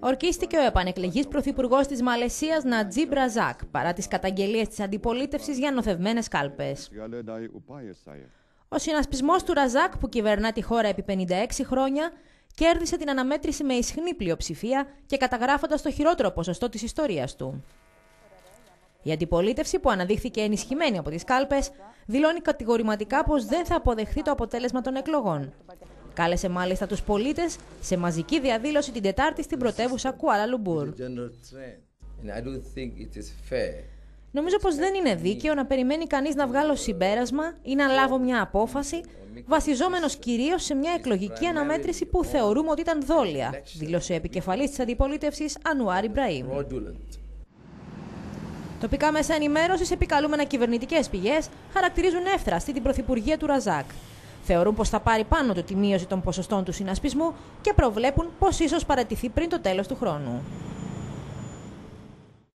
Ορκίστηκε ο επανεκλεγή πρωθυπουργός της Μαλαισίας Νατζί Ραζάκ παρά τις καταγγελίες της αντιπολίτευσης για νοθευμένες κάλπες. Ο συνασπισμός του Ραζάκ που κυβερνά τη χώρα επί 56 χρόνια κέρδισε την αναμέτρηση με ισχνή πλειοψηφία και καταγράφοντας το χειρότερο ποσοστό της ιστορίας του. Η αντιπολίτευση που αναδείχθηκε ενισχυμένη από τις κάλπες δηλώνει κατηγορηματικά πως δεν θα αποδεχθεί το αποτέλεσμα των εκλογών Κάλεσε μάλιστα τους πολίτες σε μαζική διαδήλωση την Τετάρτη στην πρωτεύουσα Κουάλα Λουμπούρ. Νομίζω πως δεν είναι δίκαιο να περιμένει κανείς να βγάλω συμπέρασμα ή να λάβω μια απόφαση βασιζόμενος κυρίως σε μια εκλογική αναμέτρηση που θεωρούμε ότι ήταν δόλια, δήλωσε ο επικεφαλής της αντιπολίτευσης Ανουάρ Μπραήμ. Τοπικά μέσα ενημέρωσης επικαλούμενα κυβερνητικές πηγές χαρακτηρίζουν εύθραστη την Πρωθυπουργία του Ραζάκ. Θεωρούν πως θα πάρει πάνω του τη μείωση των ποσοστών του συνασπισμού και προβλέπουν πως ίσως παρατηθεί πριν το τέλος του χρόνου.